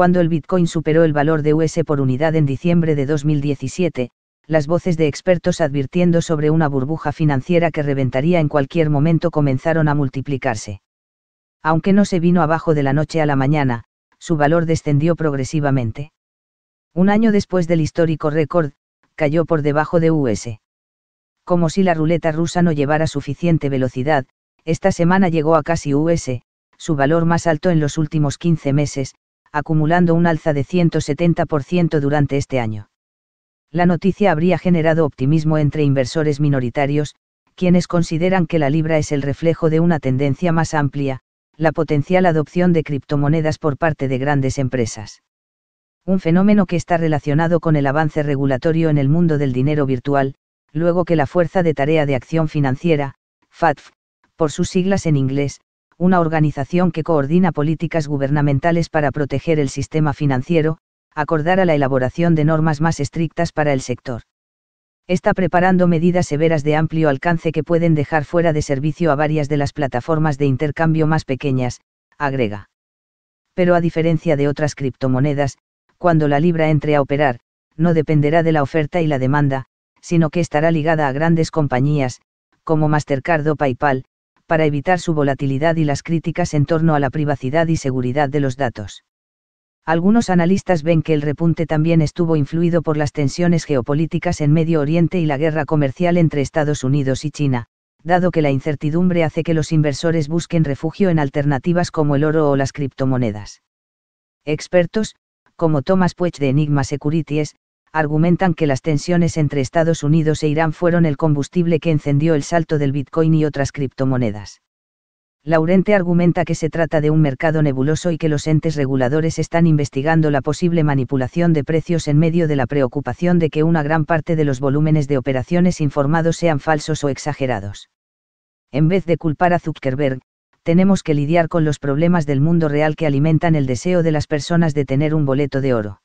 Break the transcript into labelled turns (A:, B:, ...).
A: Cuando el Bitcoin superó el valor de US por unidad en diciembre de 2017, las voces de expertos advirtiendo sobre una burbuja financiera que reventaría en cualquier momento comenzaron a multiplicarse. Aunque no se vino abajo de la noche a la mañana, su valor descendió progresivamente. Un año después del histórico récord, cayó por debajo de US. Como si la ruleta rusa no llevara suficiente velocidad, esta semana llegó a casi US, su valor más alto en los últimos 15 meses, acumulando un alza de 170% durante este año. La noticia habría generado optimismo entre inversores minoritarios, quienes consideran que la libra es el reflejo de una tendencia más amplia, la potencial adopción de criptomonedas por parte de grandes empresas. Un fenómeno que está relacionado con el avance regulatorio en el mundo del dinero virtual, luego que la Fuerza de Tarea de Acción Financiera, FATF, por sus siglas en inglés, una organización que coordina políticas gubernamentales para proteger el sistema financiero, acordará la elaboración de normas más estrictas para el sector. Está preparando medidas severas de amplio alcance que pueden dejar fuera de servicio a varias de las plataformas de intercambio más pequeñas, agrega. Pero a diferencia de otras criptomonedas, cuando la libra entre a operar, no dependerá de la oferta y la demanda, sino que estará ligada a grandes compañías, como Mastercard o PayPal, para evitar su volatilidad y las críticas en torno a la privacidad y seguridad de los datos. Algunos analistas ven que el repunte también estuvo influido por las tensiones geopolíticas en Medio Oriente y la guerra comercial entre Estados Unidos y China, dado que la incertidumbre hace que los inversores busquen refugio en alternativas como el oro o las criptomonedas. Expertos, como Thomas Puech de Enigma Securities, argumentan que las tensiones entre Estados Unidos e Irán fueron el combustible que encendió el salto del Bitcoin y otras criptomonedas. Laurente argumenta que se trata de un mercado nebuloso y que los entes reguladores están investigando la posible manipulación de precios en medio de la preocupación de que una gran parte de los volúmenes de operaciones informados sean falsos o exagerados. En vez de culpar a Zuckerberg, tenemos que lidiar con los problemas del mundo real que alimentan el deseo de las personas de tener un boleto de oro.